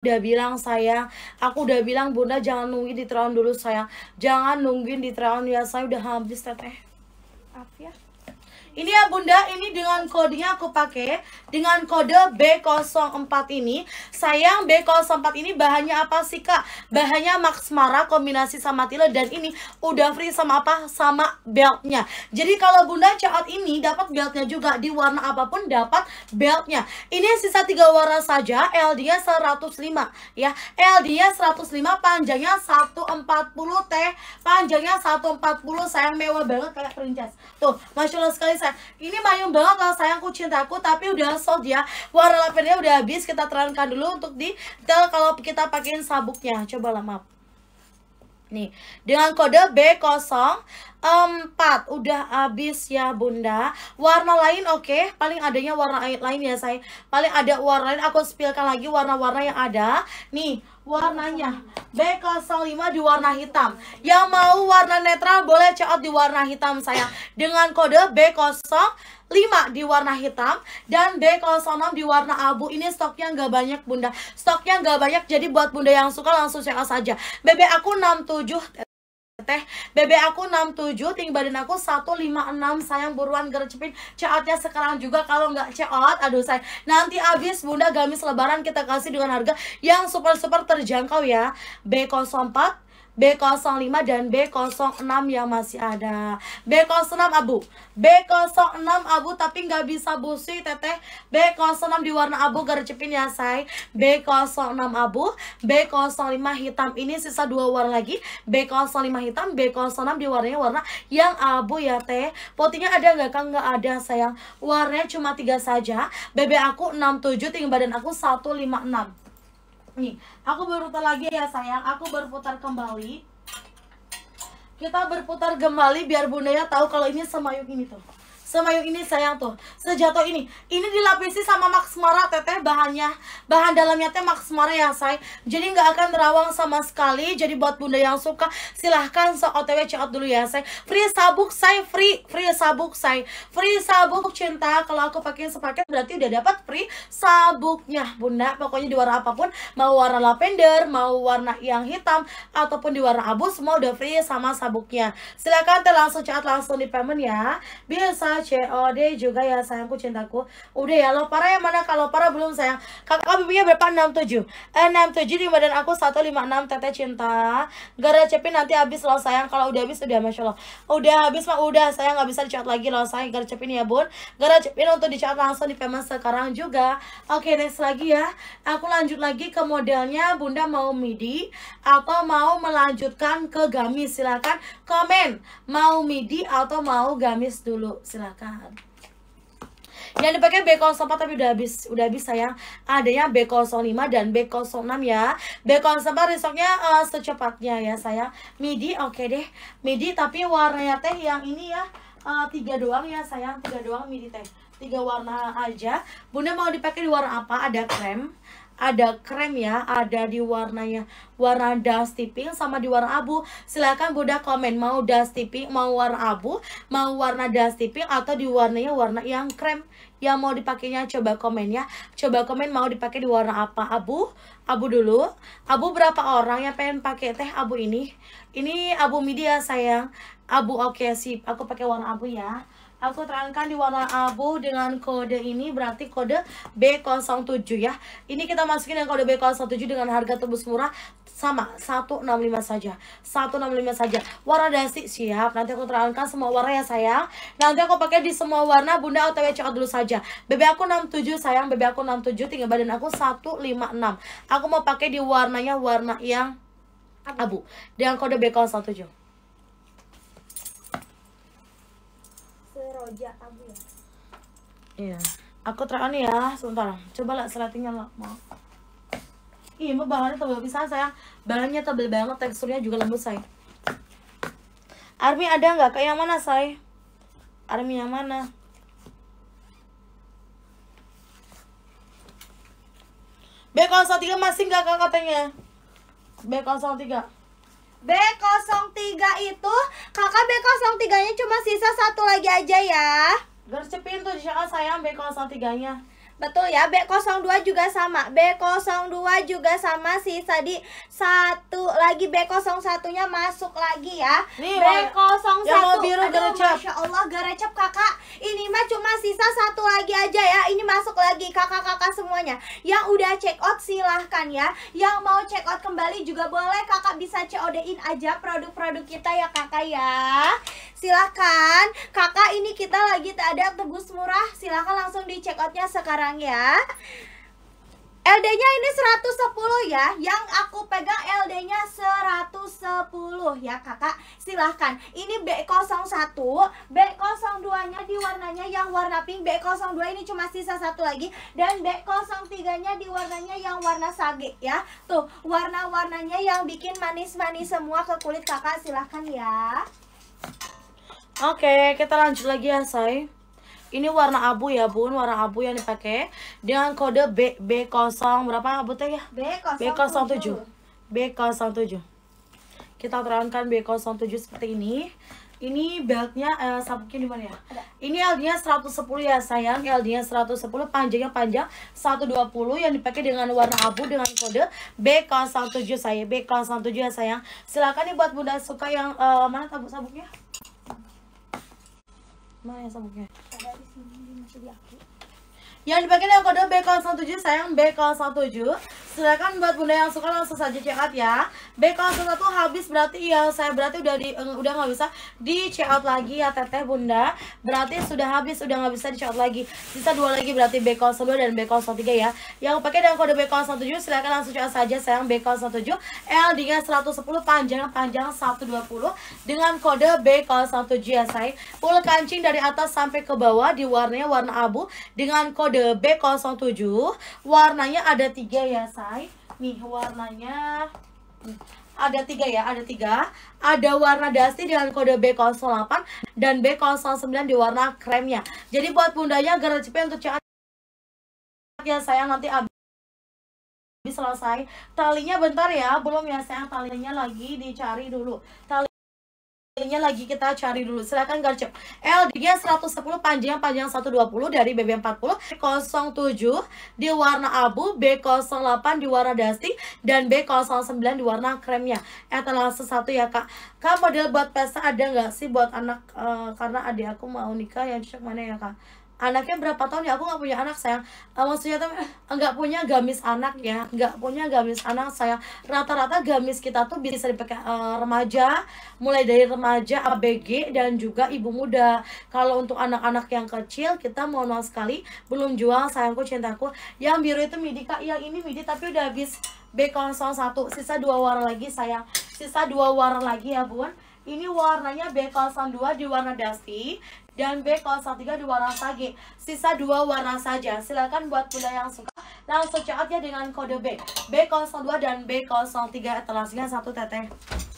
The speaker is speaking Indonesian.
udah bilang sayang aku udah bilang bunda jangan nungguin di terawan dulu sayang jangan nungguin di terawan ya saya udah habis teteh maaf ya ini ya bunda, ini dengan kodenya aku pakai Dengan kode B04 ini Sayang B04 ini bahannya apa sih kak? Bahannya Max Mara kombinasi sama Tile Dan ini udah free sama apa? Sama beltnya Jadi kalau bunda cat ini dapat beltnya juga Di warna apapun dapat beltnya Ini sisa 3 warna saja L dia 105 ya L dia 105 panjangnya 140 T Panjangnya 140 Sayang mewah banget kayak princess Tuh, Masya Allah sekali sayang ini mayung banget kalau sayangku cintaku tapi udah sold ya warna lavendernya udah habis kita terangkan dulu untuk di tel kalau kita pakein sabuknya coba lah map Nih, dengan kode B0 Empat, udah habis ya bunda Warna lain oke, okay. paling adanya warna lain ya saya Paling ada warna lain, aku spillkan lagi warna-warna yang ada Nih, warnanya B05 di warna hitam Yang mau warna netral boleh check di warna hitam saya Dengan kode B05 di warna hitam Dan B06 di warna abu Ini stoknya nggak banyak bunda Stoknya nggak banyak jadi buat bunda yang suka langsung check out saja BB aku 67 teh BB aku 67 tinggi badan aku 156 sayang buruan gercepin ceotnya sekarang juga kalau nggak ceot aduh sayang nanti habis bunda gamis lebaran kita kasih dengan harga yang super super terjangkau ya B04 B05 dan B06 yang masih ada B06 abu B06 abu tapi nggak bisa busi teteh B06 di warna abu garcepin ya say B06 abu B05 hitam ini sisa dua warna lagi B05 hitam B06 di warnanya warna yang abu ya teh potinya ada nggak kang nggak ada sayang warnanya cuma tiga saja BB aku 67 tinggi badan aku 156 Nih, aku berputar lagi ya sayang. Aku berputar kembali. Kita berputar kembali biar bundanya tahu kalau ini semayuk ini tuh. Semayu ini sayang tuh, sejatuh ini. Ini dilapisi sama Maxmara teteh bahannya. Bahan dalamnya teh Maxmara ya, say. Jadi nggak akan terawang sama sekali. Jadi buat bunda yang suka, silahkan so otw cekot dulu ya, say. Free sabuk, say. Free, free sabuk, say. Free sabuk cinta. Kalau aku pakai sepaket berarti udah dapat free sabuknya, bunda. Pokoknya di warna apapun, mau warna lavender, mau warna yang hitam, ataupun di warna abu, semua udah free sama sabuknya. Silahkan teh langsung cekot langsung di payment ya. Bisa COD oh, juga ya sayangku cintaku Udah ya lo parah yang mana kalau parah belum sayang Kakak bibinya berapa 67 eh, 67 di badan aku 156 teteh cinta Gara cepin nanti habis lo sayang Kalau udah habis udah Masya Allah Udah habis mah udah sayang gak bisa dicat lagi lo sayang Gara nih ya bun Gara cepin untuk dicat langsung di famous sekarang juga Oke okay, next lagi ya Aku lanjut lagi ke modelnya Bunda mau midi Atau mau melanjutkan ke gamis Silahkan komen Mau midi atau mau gamis dulu Silahkan silakan yang dipakai B04 tapi udah habis udah habis sayang adanya B05 dan B06 ya B04 besoknya uh, secepatnya ya sayang midi oke okay deh midi tapi warnanya teh yang ini ya uh, tiga doang ya sayang tiga doang midi teh tiga warna aja bunda mau dipakai di warna apa ada krem ada krem ya, ada di warnanya warna dusty pink sama di warna abu. Silahkan Bunda komen mau dusty pink, mau warna abu, mau warna dusty pink atau di warnanya warna yang krem yang mau dipakainya coba komen ya. Coba komen mau dipakai di warna apa? Abu, abu dulu. Abu berapa orang yang pengen pakai teh abu ini? Ini abu media sayang. Abu oke okay, sip. Aku pakai warna abu ya. Aku terangkan di warna abu dengan kode ini berarti kode B07 ya. Ini kita masukin yang kode B07 dengan harga tebus murah sama 165 saja. 165 saja. Warna dasi siap. Nanti aku terangkan semua warna ya sayang. Nanti aku pakai di semua warna Bunda atau coklat dulu saja. BB aku 67 sayang, BB aku 67 tinggal badan aku 156. Aku mau pakai di warnanya warna yang abu dengan kode B07. Koja kamu ya iya aku terawat ya sebentar coba lah selatinya lah mau Iya, mau bahannya tebal pisan sayang. Bahannya tebal banget, teksturnya juga lembut say. Army ada nggak? Kayak yang mana say? Army yang mana? B03 masih nggak kak katanya? B03 B03 itu kakak B03 nya cuma sisa satu lagi aja ya. Gercepin tuh di kakak sayang B03 nya. Betul ya, B02 juga sama. B02 juga sama sih tadi satu lagi B01-nya masuk lagi ya. Nih, B01. Yang mau biru Aduh, Masya Allah garecep kakak. Ini mah cuma sisa satu lagi aja ya. Ini masuk lagi kakak-kakak semuanya. Yang udah check out silahkan ya. Yang mau check out kembali juga boleh kakak bisa COD-in aja produk-produk kita ya kakak ya. Silahkan. Kakak ini kita lagi ada tebus murah. Silahkan langsung di check outnya sekarang sekarang ya. LD-nya ini 110 ya, yang aku pegang LD-nya 110 ya kakak, silahkan. Ini B01, B02-nya di warnanya yang warna pink, B02 ini cuma sisa satu lagi, dan B03-nya di warnanya yang warna sage ya. Tuh, warna-warnanya yang bikin manis-manis semua ke kulit kakak, silahkan ya. Oke, kita lanjut lagi ya, Say. Ini warna abu ya bun, warna abu yang dipakai dengan kode B B0 berapa abu teh ya? B07. B07. Kita terangkan B07 seperti ini. Ini beltnya eh, sabuknya di mana ya? Ada. Ini LD-nya 110 ya sayang, LD-nya 110, panjangnya panjang 120 yang dipakai dengan warna abu dengan kode B07 saya B07 ya sayang. Silakan nih buat bunda suka yang eh, mana tabuk sabuknya? Mana yang sabuknya? Ada di sini, masih di aku. Yang dipakai dalam kode B07 sayang B07 Silakan buat bunda yang suka langsung saja check out ya. B kalau satu habis berarti ya saya berarti udah di eh, udah nggak bisa di check out lagi ya teteh bunda. Berarti sudah habis udah nggak bisa di check out lagi. Sisa dua lagi berarti B 02 dan B 03 ya. Yang pakai dengan kode B 017 silakan langsung check saja sayang B 017 L dengan 110 panjang panjang 120 dengan kode B 17 ya saya. Full kancing dari atas sampai ke bawah di warnanya warna abu dengan kode B 07 warnanya ada tiga ya saya selesai nih warnanya ada tiga ya, ada tiga Ada warna dasi dengan kode B08 Dan B09 di warna kremnya Jadi buat bundanya agar cepet untuk cek Ya saya nanti habis selesai Talinya bentar ya, belum ya saya talinya lagi dicari dulu Tali nya lagi kita cari dulu. Silakan Garcep. LD-nya 110 panjang panjang 120 dari BB40 07 di warna abu, B08 di warna dasi dan B09 di warna kremnya. Etalase satu ya, Kak. Kak model buat pesta ada nggak sih buat anak uh, karena adik aku mau nikah yang cocok mana ya, Kak? anaknya berapa tahun ya aku nggak punya anak sayang eh, maksudnya tuh eh, nggak punya gamis anak ya nggak punya gamis anak sayang rata-rata gamis kita tuh bisa dipakai uh, remaja mulai dari remaja ABG dan juga ibu muda kalau untuk anak-anak yang kecil kita mau nol sekali belum jual sayangku cintaku yang biru itu midi kak yang ini midi tapi udah habis B01 sisa dua warna lagi sayang sisa dua warna lagi ya bun ini warnanya B02 di warna dusty dan B012 warna sage Sisa dua warna saja. Silahkan buat bunda yang suka langsung catat ya dengan kode B. B02 dan B03 etalasinya satu teteh.